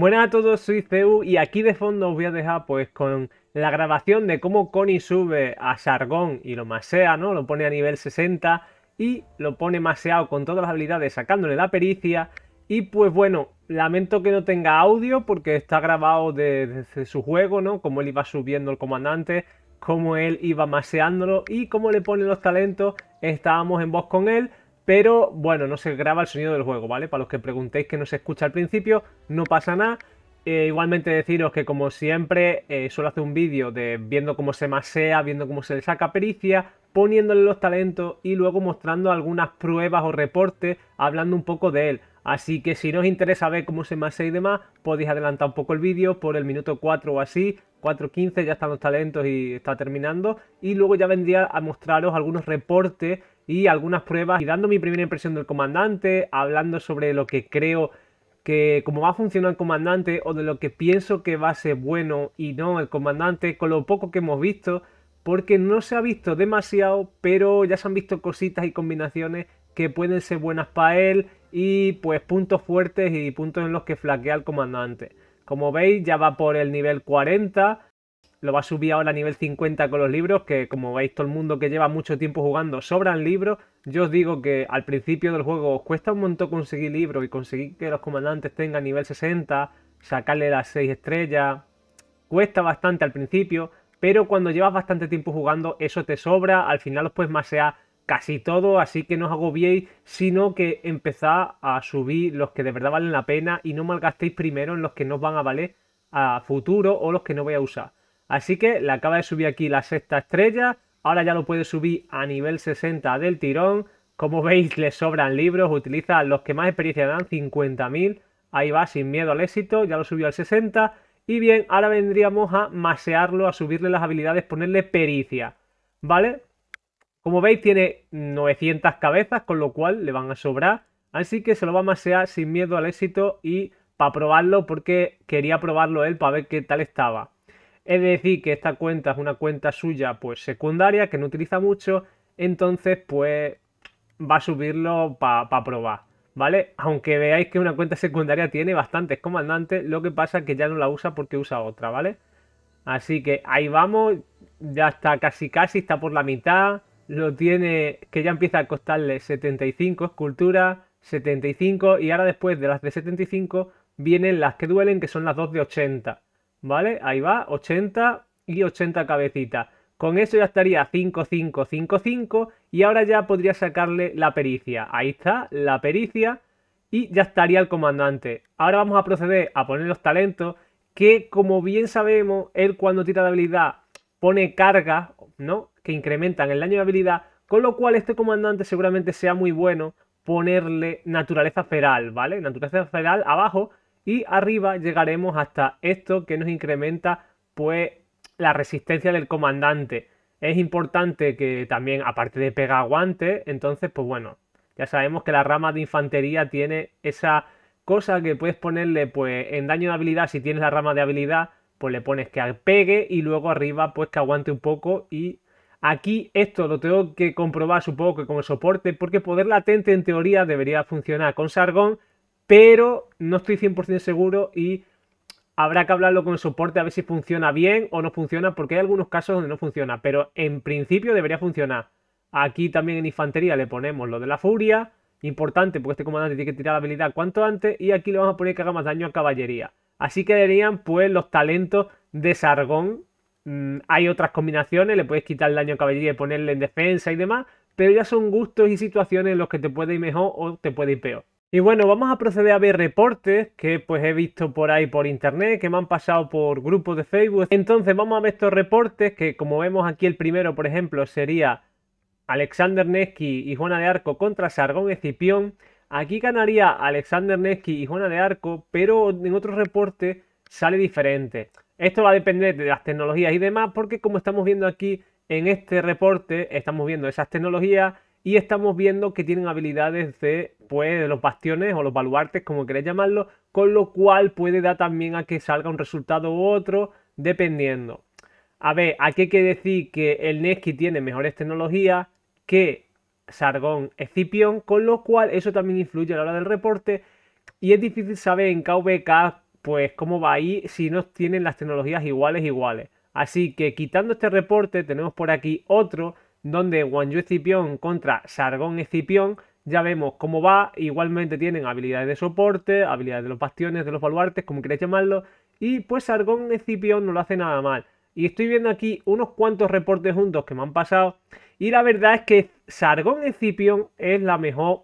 Buenas a todos, soy Ceu y aquí de fondo os voy a dejar pues con la grabación de cómo Connie sube a Sargón y lo masea, ¿no? Lo pone a nivel 60 y lo pone maseado con todas las habilidades sacándole la pericia y pues bueno, lamento que no tenga audio porque está grabado desde su juego, ¿no? Como él iba subiendo el comandante, cómo él iba maseándolo y cómo le pone los talentos, estábamos en voz con él pero bueno, no se graba el sonido del juego, ¿vale? Para los que preguntéis que no se escucha al principio, no pasa nada. Eh, igualmente deciros que como siempre eh, suelo hacer un vídeo de viendo cómo se masea, viendo cómo se le saca pericia, poniéndole los talentos y luego mostrando algunas pruebas o reportes hablando un poco de él. Así que si no os interesa ver cómo se masea y demás, podéis adelantar un poco el vídeo por el minuto 4 o así, 4.15 ya están los talentos y está terminando. Y luego ya vendría a mostraros algunos reportes y algunas pruebas y dando mi primera impresión del comandante, hablando sobre lo que creo que cómo va a funcionar el comandante o de lo que pienso que va a ser bueno y no el comandante con lo poco que hemos visto, porque no se ha visto demasiado, pero ya se han visto cositas y combinaciones que pueden ser buenas para él y pues puntos fuertes y puntos en los que flaquea el comandante. Como veis ya va por el nivel 40, lo va a subir ahora a nivel 50 con los libros, que como veis todo el mundo que lleva mucho tiempo jugando, sobran libros. Yo os digo que al principio del juego os cuesta un montón conseguir libros y conseguir que los comandantes tengan nivel 60, sacarle las 6 estrellas. Cuesta bastante al principio, pero cuando llevas bastante tiempo jugando eso te sobra, al final os puedes masear casi todo, así que no os agobiéis, sino que empezad a subir los que de verdad valen la pena y no malgastéis primero en los que no van a valer a futuro o los que no voy a usar. Así que le acaba de subir aquí la sexta estrella. Ahora ya lo puede subir a nivel 60 del tirón. Como veis, le sobran libros, utiliza los que más experiencia dan, 50.000. Ahí va, sin miedo al éxito, ya lo subió al 60. Y bien, ahora vendríamos a masearlo, a subirle las habilidades, ponerle pericia. ¿Vale? Como veis, tiene 900 cabezas, con lo cual le van a sobrar. Así que se lo va a masear sin miedo al éxito y para probarlo, porque quería probarlo él para ver qué tal estaba. Es decir, que esta cuenta es una cuenta suya, pues secundaria, que no utiliza mucho, entonces, pues va a subirlo para probar, ¿vale? Aunque veáis que una cuenta secundaria tiene bastantes comandantes, lo que pasa es que ya no la usa porque usa otra, ¿vale? Así que ahí vamos, ya está casi casi, está por la mitad, lo tiene, que ya empieza a costarle 75 escultura, 75, y ahora después de las de 75 vienen las que duelen, que son las dos de 80. ¿Vale? Ahí va, 80 y 80 cabecitas. Con eso ya estaría 5, 5, 5, 5 y ahora ya podría sacarle la pericia. Ahí está, la pericia y ya estaría el comandante. Ahora vamos a proceder a poner los talentos que como bien sabemos, él cuando tira de habilidad pone cargas, ¿no? Que incrementan el daño de habilidad, con lo cual este comandante seguramente sea muy bueno ponerle naturaleza feral, ¿vale? Naturaleza feral abajo y arriba llegaremos hasta esto que nos incrementa pues la resistencia del comandante. Es importante que también, aparte de pega aguante entonces, pues bueno, ya sabemos que la rama de infantería tiene esa cosa que puedes ponerle, pues, en daño de habilidad, si tienes la rama de habilidad, pues le pones que pegue y luego arriba, pues, que aguante un poco y... Aquí esto lo tengo que comprobar supongo que con soporte porque poder latente en teoría debería funcionar con Sargón pero no estoy 100% seguro y habrá que hablarlo con el soporte a ver si funciona bien o no funciona, porque hay algunos casos donde no funciona, pero en principio debería funcionar. Aquí también en infantería le ponemos lo de la furia, importante porque este comandante tiene que tirar la habilidad cuanto antes, y aquí le vamos a poner que haga más daño a caballería. Así quedarían pues los talentos de Sargón. Mm, hay otras combinaciones, le puedes quitar el daño a caballería y ponerle en defensa y demás, pero ya son gustos y situaciones en los que te puede ir mejor o te puede ir peor. Y bueno, vamos a proceder a ver reportes que pues he visto por ahí por internet, que me han pasado por grupos de Facebook. Entonces vamos a ver estos reportes que como vemos aquí el primero, por ejemplo, sería Alexander Neski y Juana de Arco contra Sargón Escipión. Aquí ganaría Alexander Neski y Juana de Arco, pero en otros reportes sale diferente. Esto va a depender de las tecnologías y demás, porque como estamos viendo aquí en este reporte, estamos viendo esas tecnologías y estamos viendo que tienen habilidades de, pues, los bastiones o los baluartes, como queréis llamarlo, con lo cual puede dar también a que salga un resultado u otro, dependiendo. A ver, aquí hay que decir que el Neski tiene mejores tecnologías que Sargón Escipión, con lo cual eso también influye a la hora del reporte y es difícil saber en KVK pues cómo va ahí si no tienen las tecnologías iguales iguales. Así que quitando este reporte tenemos por aquí otro donde Wang Yu Escipión contra Sargón Escipión, ya vemos cómo va, igualmente tienen habilidades de soporte, habilidades de los bastiones, de los baluartes, como queréis llamarlo, y pues Sargón Escipión no lo hace nada mal. Y estoy viendo aquí unos cuantos reportes juntos que me han pasado, y la verdad es que Sargón Escipión es la mejor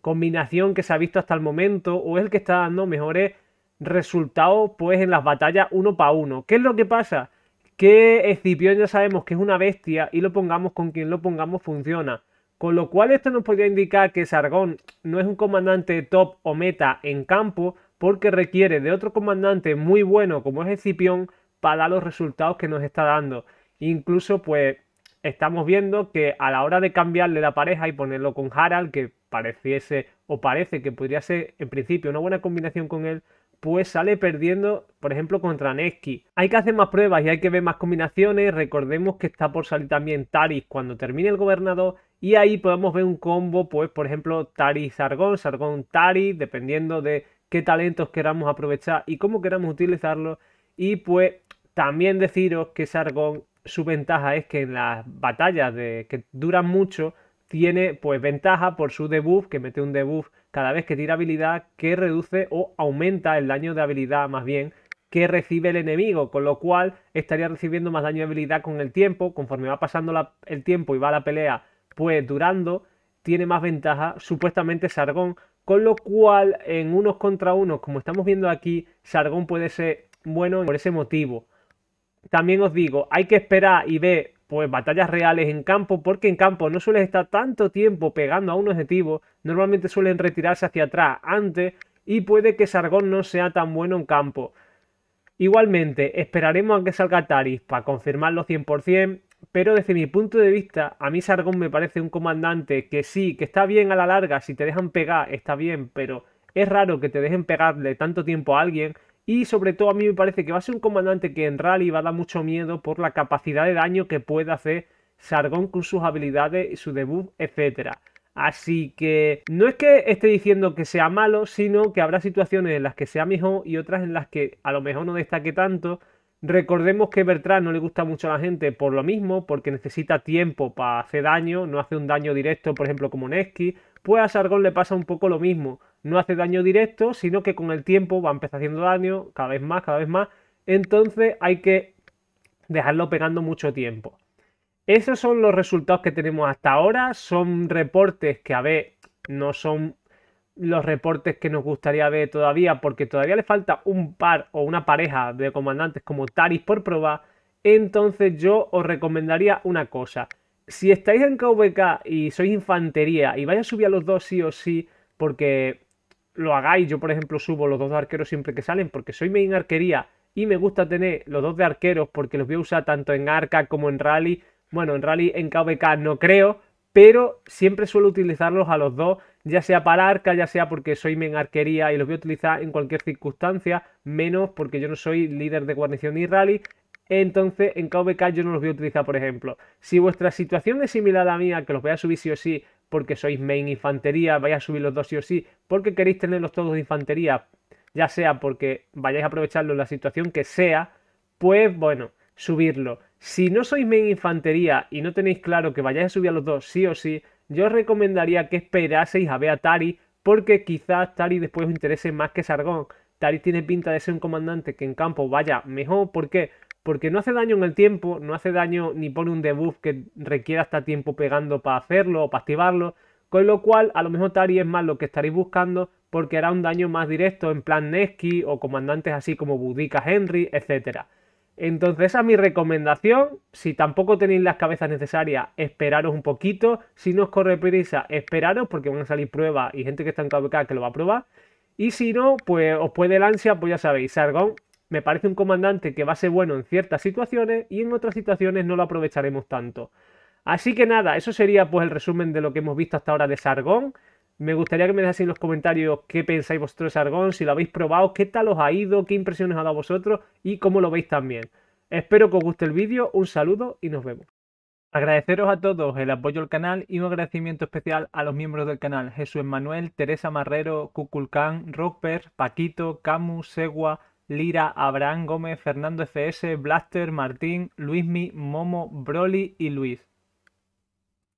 combinación que se ha visto hasta el momento, o es el que está dando mejores resultados pues en las batallas uno para uno. ¿Qué es lo que pasa? que Escipión ya sabemos que es una bestia y lo pongamos con quien lo pongamos funciona. Con lo cual esto nos podría indicar que Sargón no es un comandante top o meta en campo porque requiere de otro comandante muy bueno como es Escipión para dar los resultados que nos está dando. Incluso pues estamos viendo que a la hora de cambiarle la pareja y ponerlo con Harald que pareciese o parece que podría ser en principio una buena combinación con él, pues sale perdiendo, por ejemplo, contra Neski. Hay que hacer más pruebas y hay que ver más combinaciones. Recordemos que está por salir también Taris cuando termine el gobernador. Y ahí podemos ver un combo, pues, por ejemplo, Taris-Sargón, Sargón-Taris, dependiendo de qué talentos queramos aprovechar y cómo queramos utilizarlo Y pues también deciros que Sargón, su ventaja es que en las batallas de, que duran mucho, tiene pues ventaja por su debuff, que mete un debuff cada vez que tira habilidad que reduce o aumenta el daño de habilidad más bien que recibe el enemigo, con lo cual estaría recibiendo más daño de habilidad con el tiempo, conforme va pasando el tiempo y va la pelea, pues durando, tiene más ventaja supuestamente Sargón, con lo cual en unos contra unos, como estamos viendo aquí, Sargón puede ser bueno por ese motivo. También os digo, hay que esperar y ver pues batallas reales en campo, porque en campo no sueles estar tanto tiempo pegando a un objetivo, normalmente suelen retirarse hacia atrás antes y puede que Sargón no sea tan bueno en campo. Igualmente, esperaremos a que salga Taris para confirmarlo 100%, pero desde mi punto de vista, a mí Sargón me parece un comandante que sí, que está bien a la larga, si te dejan pegar está bien, pero es raro que te dejen pegarle tanto tiempo a alguien y sobre todo a mí me parece que va a ser un comandante que en rally va a dar mucho miedo por la capacidad de daño que puede hacer Sargón con sus habilidades, su debut, etc. Así que no es que esté diciendo que sea malo, sino que habrá situaciones en las que sea mejor y otras en las que a lo mejor no destaque tanto. Recordemos que Bertrand no le gusta mucho a la gente por lo mismo, porque necesita tiempo para hacer daño, no hace un daño directo, por ejemplo, como Nesky. Pues a Sargon le pasa un poco lo mismo no hace daño directo, sino que con el tiempo va a empezar haciendo daño cada vez más, cada vez más. Entonces hay que dejarlo pegando mucho tiempo. Esos son los resultados que tenemos hasta ahora. Son reportes que, a ver, no son los reportes que nos gustaría ver todavía, porque todavía le falta un par o una pareja de comandantes como Taris por probar. Entonces yo os recomendaría una cosa. Si estáis en KVK y sois infantería y vais a subir a los dos sí o sí, porque lo hagáis. Yo, por ejemplo, subo los dos de arqueros siempre que salen porque soy main arquería y me gusta tener los dos de arqueros porque los voy a usar tanto en arca como en rally. Bueno, en rally en kvk no creo, pero siempre suelo utilizarlos a los dos, ya sea para arca, ya sea porque soy main arquería y los voy a utilizar en cualquier circunstancia, menos porque yo no soy líder de guarnición ni rally. Entonces en kvk yo no los voy a utilizar, por ejemplo. Si vuestra situación es similar a la mía, que los voy a subir sí o sí porque sois main infantería, vais a subir los dos sí o sí, porque queréis tenerlos todos de infantería, ya sea porque vayáis a aprovecharlo en la situación que sea, pues bueno, subirlo. Si no sois main infantería y no tenéis claro que vayáis a subir a los dos sí o sí, yo os recomendaría que esperaseis a ver a Tari, porque quizás Tari después os interese más que Sargón. Tari tiene pinta de ser un comandante que en campo vaya mejor, ¿por qué? porque no hace daño en el tiempo, no hace daño ni pone un debuff que requiera hasta tiempo pegando para hacerlo o para activarlo, con lo cual a lo mejor Tari es más lo que estaréis buscando porque hará un daño más directo en plan Neski o comandantes así como Budica Henry, etc. Entonces esa es mi recomendación, si tampoco tenéis las cabezas necesarias, esperaros un poquito, si no os corre prisa, esperaros porque van a salir pruebas y gente que está en KBK que lo va a probar, y si no, pues os puede el ansia, pues ya sabéis, Sargon me parece un comandante que va a ser bueno en ciertas situaciones y en otras situaciones no lo aprovecharemos tanto. Así que nada, eso sería pues el resumen de lo que hemos visto hasta ahora de Sargón. Me gustaría que me dejaseis en los comentarios qué pensáis vosotros de Sargón, si lo habéis probado, qué tal os ha ido, qué impresiones ha dado vosotros y cómo lo veis también. Espero que os guste el vídeo, un saludo y nos vemos. Agradeceros a todos el apoyo al canal y un agradecimiento especial a los miembros del canal Jesús Manuel, Teresa Marrero, Cuculcán, rockper Paquito, Camus, Segua, Lira, Abraham Gómez, Fernando FS, Blaster, Martín, Luismi, Momo, Broly y Luis.